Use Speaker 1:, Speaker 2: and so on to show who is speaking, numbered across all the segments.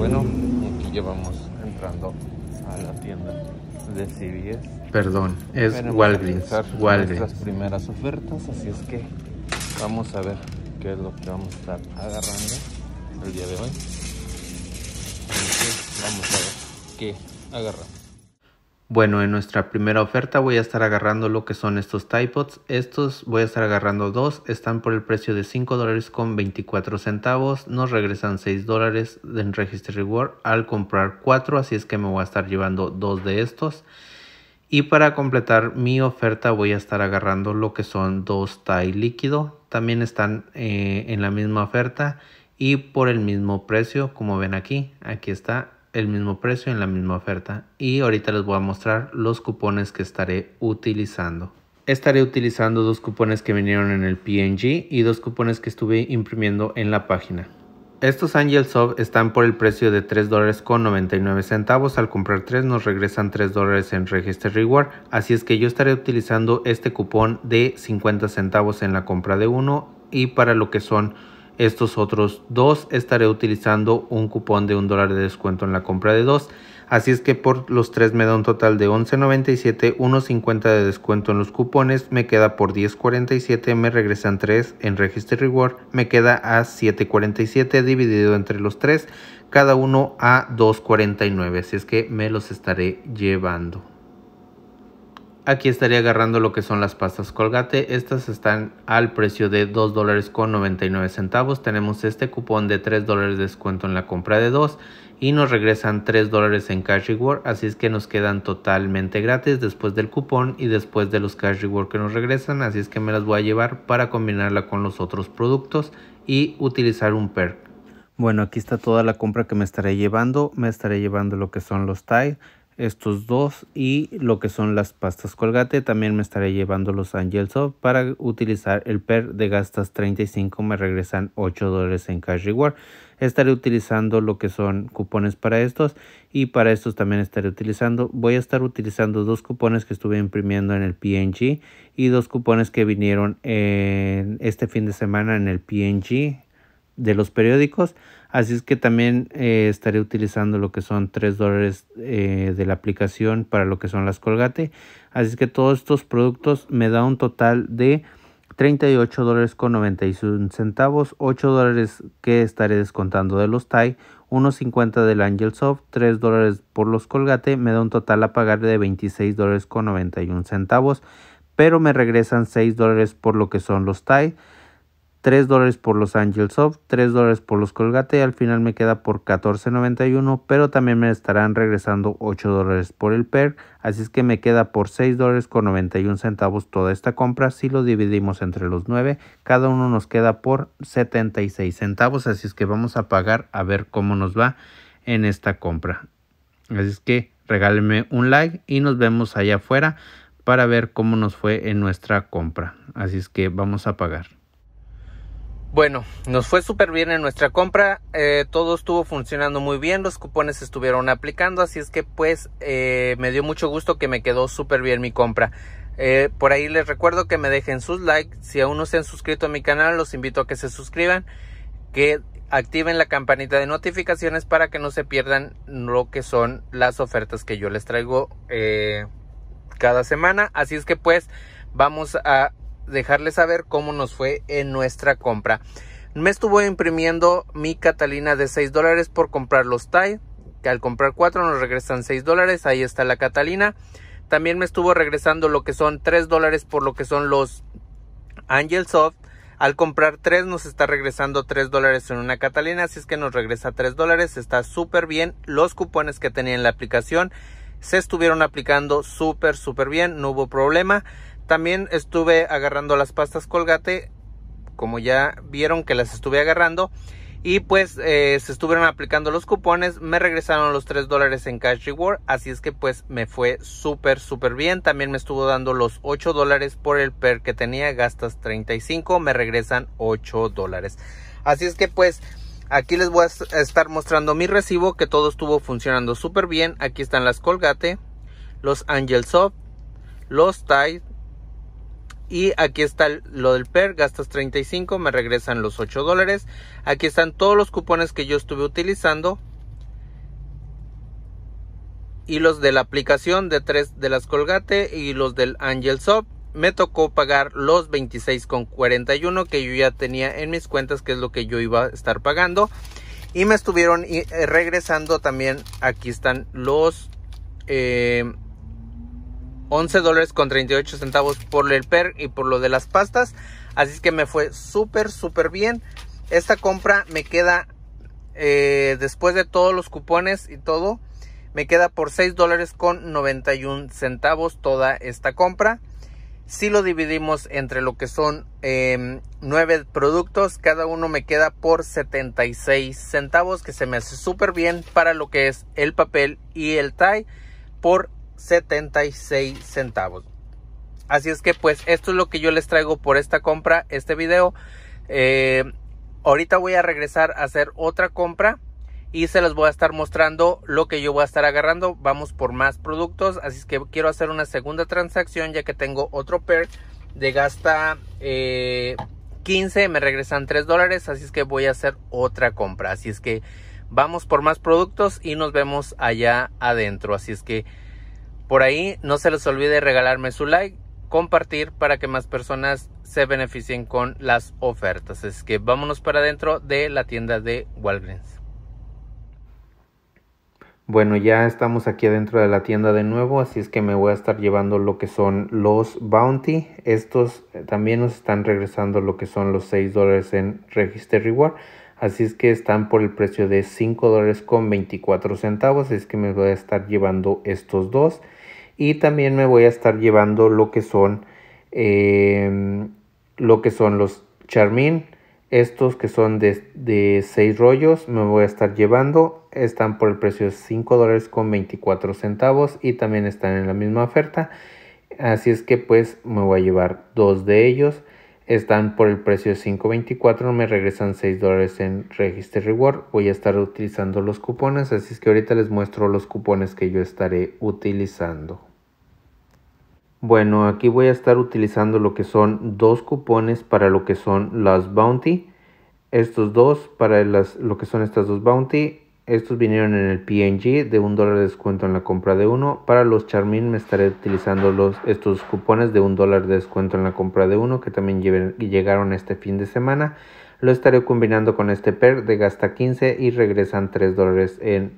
Speaker 1: bueno, aquí ya vamos entrando a la tienda de CVS. Perdón, es Walgreens. Walgreens. Nuestras primeras ofertas, así es que vamos a ver qué es lo que vamos a estar agarrando el día de hoy. vamos a ver qué agarramos. Bueno, en nuestra primera oferta voy a estar agarrando lo que son estos Typods. Estos voy a estar agarrando dos. Están por el precio de 5 dólares con 24 centavos. Nos regresan 6 dólares en Registry Reward al comprar 4. Así es que me voy a estar llevando dos de estos. Y para completar mi oferta voy a estar agarrando lo que son dos tie líquido. También están eh, en la misma oferta y por el mismo precio como ven aquí. Aquí está el mismo precio en la misma oferta y ahorita les voy a mostrar los cupones que estaré utilizando. Estaré utilizando dos cupones que vinieron en el PNG y dos cupones que estuve imprimiendo en la página. Estos Angel Soft están por el precio de dólares centavos Al comprar 3 nos regresan $3 en Register Reward. Así es que yo estaré utilizando este cupón de 50 centavos en la compra de uno y para lo que son estos otros dos estaré utilizando un cupón de un dólar de descuento en la compra de dos. Así es que por los tres me da un total de 11.97, 1.50 de descuento en los cupones, me queda por 10.47, me regresan 3 en Register Reward, me queda a 7.47 dividido entre los tres, cada uno a 2.49. Así es que me los estaré llevando. Aquí estaría agarrando lo que son las pastas Colgate. Estas están al precio de $2.99. Tenemos este cupón de $3 de descuento en la compra de 2 y nos regresan $3 en cash reward. Así es que nos quedan totalmente gratis después del cupón y después de los cash reward que nos regresan. Así es que me las voy a llevar para combinarla con los otros productos y utilizar un perk. Bueno, aquí está toda la compra que me estaré llevando. Me estaré llevando lo que son los ties estos dos y lo que son las pastas colgate también me estaré llevando los angels of para utilizar el per de gastas 35 me regresan 8 dólares en cash reward estaré utilizando lo que son cupones para estos y para estos también estaré utilizando voy a estar utilizando dos cupones que estuve imprimiendo en el png y dos cupones que vinieron en este fin de semana en el png de los periódicos Así es que también eh, estaré utilizando lo que son 3 dólares eh, de la aplicación para lo que son las Colgate. Así es que todos estos productos me da un total de 38 dólares con 91 centavos, 8 dólares que estaré descontando de los TAI, 1.50 del angel soft, 3 dólares por los Colgate, me da un total a pagar de 26 dólares con 91 centavos, pero me regresan 6 dólares por lo que son los TAI. 3 dólares por los Angels of, 3 dólares por los Colgate, y al final me queda por 14.91, pero también me estarán regresando 8 dólares por el PER, así es que me queda por 6 dólares con 91 centavos toda esta compra, si lo dividimos entre los 9, cada uno nos queda por 76 centavos, así es que vamos a pagar a ver cómo nos va en esta compra. Así es que regálenme un like y nos vemos allá afuera para ver cómo nos fue en nuestra compra, así es que vamos a pagar. Bueno, nos fue súper bien en nuestra compra, eh, todo estuvo funcionando muy bien, los cupones estuvieron aplicando, así es que pues eh, me dio mucho gusto que me quedó súper bien mi compra. Eh, por ahí les recuerdo que me dejen sus likes, si aún no se han suscrito a mi canal los invito a que se suscriban, que activen la campanita de notificaciones para que no se pierdan lo que son las ofertas que yo les traigo cada semana, así es que pues vamos a dejarles saber cómo nos fue en nuestra compra. Me estuvo imprimiendo mi Catalina de 6 dólares por comprar los TIE, que al comprar 4 nos regresan 6 dólares, ahí está la Catalina. También me estuvo regresando lo que son 3 dólares por lo que son los Angel Soft. Al comprar 3 nos está regresando 3 dólares en una Catalina, así es que nos regresa 3 dólares, está súper bien. Los cupones que tenía en la aplicación se estuvieron aplicando súper, súper bien, no hubo problema. También estuve agarrando las pastas colgate, como ya vieron que las estuve agarrando. Y pues eh, se estuvieron aplicando los cupones, me regresaron los 3 dólares en Cash Reward, así es que pues me fue súper, súper bien. También me estuvo dando los 8 dólares por el per que tenía, gastas 35, me regresan 8 dólares. Así es que pues aquí les voy a estar mostrando mi recibo que todo estuvo funcionando súper bien. Aquí están las Colgate, los Angel Soft, los Tide, y aquí está lo del PER, gastas 35, me regresan los 8 dólares. Aquí están todos los cupones que yo estuve utilizando. Y los de la aplicación de 3 de las Colgate y los del Angel Soap. Me tocó pagar los 26,41 que yo ya tenía en mis cuentas, que es lo que yo iba a estar pagando. Y me estuvieron eh, regresando también, aquí están los... Eh, 11 dólares con 38 centavos por el PER y por lo de las pastas. Así que me fue súper, súper bien. Esta compra me queda, eh, después de todos los cupones y todo, me queda por 6 dólares con 91 centavos toda esta compra. Si lo dividimos entre lo que son 9 em, productos, cada uno me queda por 76 centavos, que se me hace súper bien para lo que es el papel y el tie por 76 centavos. Así es que pues esto es lo que yo les traigo por esta compra, este video. Eh, ahorita voy a regresar a hacer otra compra y se los voy a estar mostrando lo que yo voy a estar agarrando. Vamos por más productos, así es que quiero hacer una segunda transacción ya que tengo otro pair de gasta 15, eh, me regresan 3 dólares, así es que voy a hacer otra compra. Así es que vamos por más productos y nos vemos allá adentro. Así es que... Por ahí no se les olvide regalarme su like, compartir para que más personas se beneficien con las ofertas. Es que vámonos para adentro de la tienda de Walgreens. Bueno, ya estamos aquí adentro de la tienda de nuevo, así es que me voy a estar llevando lo que son los Bounty. Estos eh, también nos están regresando lo que son los 6 dólares en Register Reward. Así es que están por el precio de 5 dólares con centavos. Así es que me voy a estar llevando estos dos y también me voy a estar llevando lo que son em, lo que son los charmin estos que son de, de 6 rollos me voy a estar llevando están por el precio de $5.24 dólares con centavos y también están en la misma oferta así es que pues me voy a llevar dos de ellos están por el precio de 5.24 me regresan 6 dólares en register reward voy a estar utilizando los cupones así es que ahorita les muestro los cupones que yo estaré utilizando bueno, aquí voy a estar utilizando lo que son dos cupones para lo que son las Bounty. Estos dos para las, lo que son estas dos Bounty. Estos vinieron en el PNG de un dólar de descuento en la compra de uno. Para los Charmin me estaré utilizando los, estos cupones de un dólar de descuento en la compra de uno que también llegaron este fin de semana. Lo estaré combinando con este per de gasta 15 y regresan 3 dólares en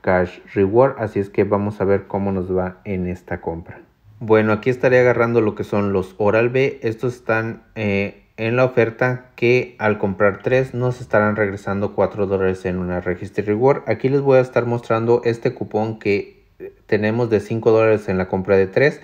Speaker 1: cash reward. Así es que vamos a ver cómo nos va en esta compra. Bueno, aquí estaré agarrando lo que son los Oral B. Estos están eh, en la oferta que al comprar 3 nos estarán regresando 4 dólares en una Register Reward. Aquí les voy a estar mostrando este cupón que eh, tenemos de 5 dólares en la compra de 3.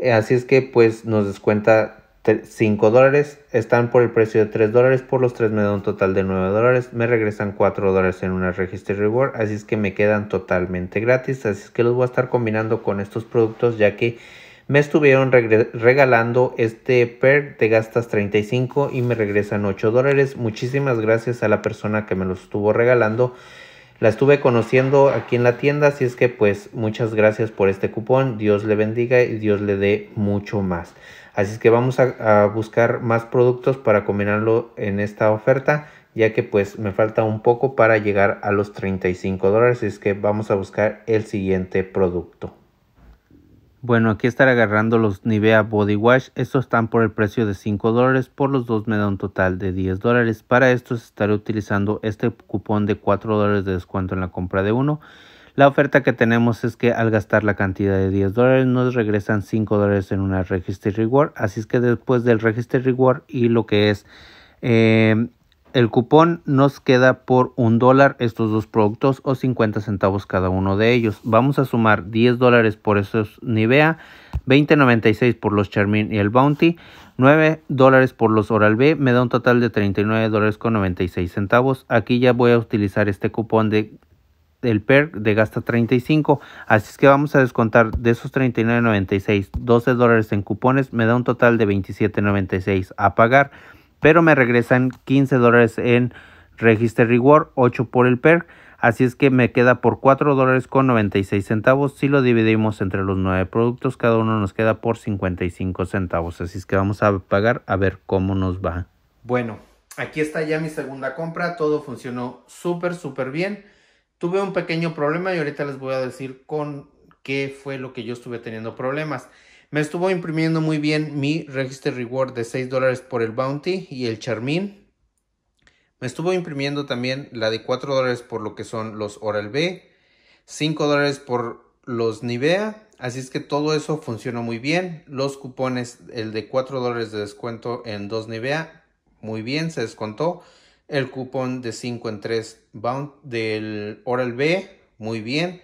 Speaker 1: Eh, así es que pues nos descuenta 5 dólares, están por el precio de 3 dólares, por los 3 me da un total de 9 dólares, me regresan 4 dólares en una Register Reward, así es que me quedan totalmente gratis, así es que los voy a estar combinando con estos productos ya que me estuvieron regalando este PER te gastas 35 y me regresan 8 dólares, muchísimas gracias a la persona que me los estuvo regalando. La estuve conociendo aquí en la tienda, así es que pues muchas gracias por este cupón. Dios le bendiga y Dios le dé mucho más. Así es que vamos a, buscar más productos para combinarlo en esta oferta, ya que pues me falta un poco para llegar a los 35 dólares, es que vamos a buscar el siguiente producto. Bueno, aquí estaré agarrando los Nivea Body Wash. Estos están por el precio de 5 dólares. Por los dos me da un total de 10 dólares. Para estos estaré utilizando este cupón de 4 dólares de descuento en la compra de uno. La oferta que tenemos es que al gastar la cantidad de 10 dólares nos regresan 5 dólares en una Register Reward. Así es que después del Register Reward y lo que es em, el cupón nos queda por un dólar estos dos productos o 50 centavos cada uno de ellos. Vamos a sumar 10 dólares por esos Nivea, 20.96 por los Charmin y el Bounty, 9 dólares por los Oral B, me da un total de 39 dólares con 96 centavos. Aquí ya voy a utilizar este cupón de el perk de gasta 35. Así es que vamos a descontar de esos 39.96, 12 dólares en cupones, me da un total de 27.96 a pagar, pero me regresan 15 dólares en Register Reward, 8 por el PERC. Así es que me queda por 4 dólares con 96 centavos. Si lo dividimos entre los 9 productos, cada uno nos queda por 55 centavos. Así es que vamos a pagar a ver cómo nos va. Bueno, aquí está ya mi segunda compra. Todo funcionó súper, súper bien tuve un pequeño problema y ahorita les voy a decir con qué fue lo que yo estuve teniendo problemas. Me estuvo imprimiendo muy bien mi Register Reward de 6 dólares por el Bounty y el Charmin. Me estuvo imprimiendo también la de 4 dólares por lo que son los Oral B, 5 dólares por los Nivea. Así es que todo eso funcionó muy bien. Los cupones, el de 4 dólares de descuento en 2 Nivea, muy bien, se descontó el cupón de 5 en 3 Bound del Oral B, muy bien.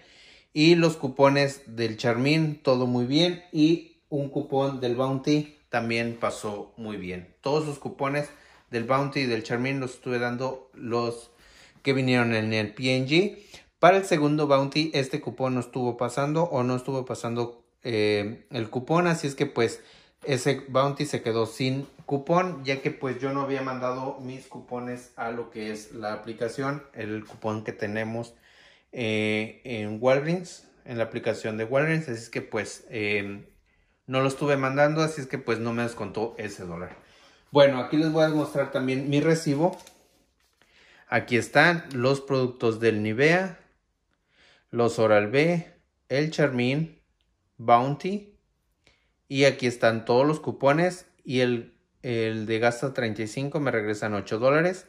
Speaker 1: Y los cupones del Charmin, todo muy bien. Y un cupón del Bounty también pasó muy bien. Todos los cupones del Bounty y del Charmin los estuve dando los que vinieron en el PNG. Para el segundo Bounty, este cupón no estuvo pasando o no estuvo pasando eh, el cupón. Así es que pues ese bounty se quedó sin cupón, ya que pues yo no había mandado mis cupones a lo que es la aplicación, el cupón que tenemos eh, en Walgreens, en la aplicación de Walgreens, así es que pues em, no lo estuve mandando, así es que pues no me descontó ese dólar. Bueno, aquí les voy a mostrar también mi recibo. Aquí están los productos del Nivea, los Oral-B, el Charmin, Bounty, y aquí están todos los cupones y el, de gasta 35 me regresan 8 dólares.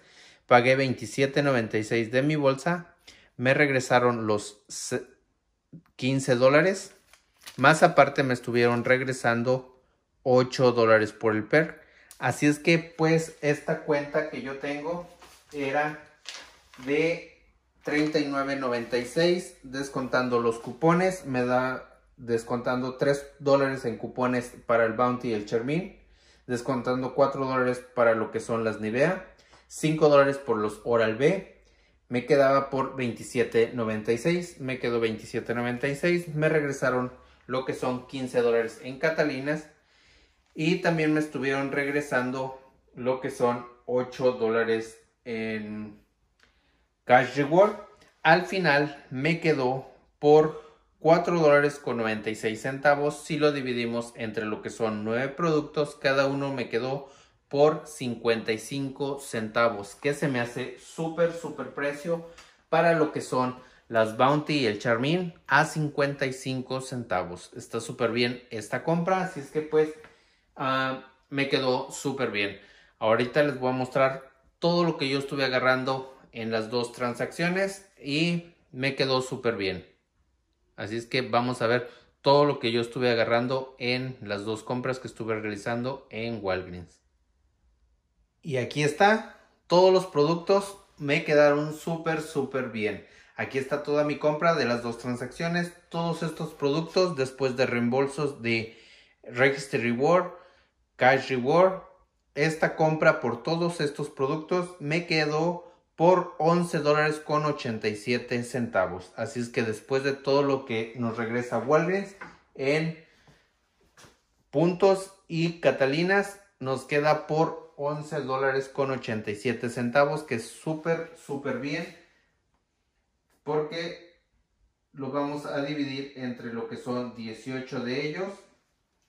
Speaker 1: Pagué 27.96 de mi bolsa. Me regresaron los 15 dólares. Más aparte me estuvieron regresando 8 dólares por el PER. Así es que pues esta cuenta que yo tengo era de 39.96 descontando los cupones me da descontando 3 dólares en cupones para el Bounty y el Charmin, descontando 4 dólares para lo que son las Nivea, 5 dólares por los Oral B, me quedaba por 27.96, me quedó 27.96, me regresaron lo que son 15 dólares en Catalinas y también me estuvieron regresando lo que son 8 dólares en Cash Reward. Al final me quedó por $4.96. dólares con 96 centavos. Si lo dividimos entre lo que son 9 productos, cada uno me quedó por 55 centavos, que se me hace súper, súper precio para lo que son las Bounty y el Charmin a 55 centavos. Está súper bien esta compra, así es que pues ah, me quedó súper bien. Ahorita les voy a mostrar todo lo que yo estuve agarrando en las dos transacciones y me quedó súper bien. Así es que vamos a ver todo lo que yo estuve agarrando en las dos compras que estuve realizando en Walgreens. Y aquí está, todos los productos me quedaron súper, súper bien. Aquí está toda mi compra de las dos transacciones, todos estos productos después de reembolsos de Register Reward, Cash Reward. Esta compra por todos estos productos me quedó por 11 dólares con 87 centavos. Así es que después de todo lo que nos regresa Walgreens en puntos y Catalinas, nos queda por 11 dólares con 87 centavos, que es súper, súper bien, porque lo vamos a dividir entre lo que son 18 de ellos.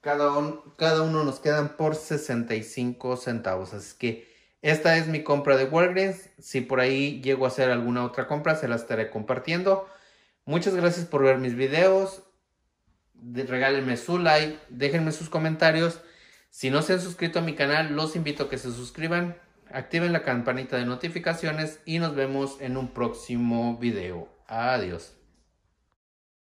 Speaker 1: Cada, cada uno nos quedan por 65 centavos. Así que esta es mi compra de Walgreens. Si por ahí llego a hacer alguna otra compra, se la estaré compartiendo. Muchas gracias por ver mis videos. Regálenme su like, déjenme sus comentarios. Si no se han suscrito a mi canal, los invito a que se suscriban, activen la campanita de notificaciones y nos vemos en un próximo video. Adiós.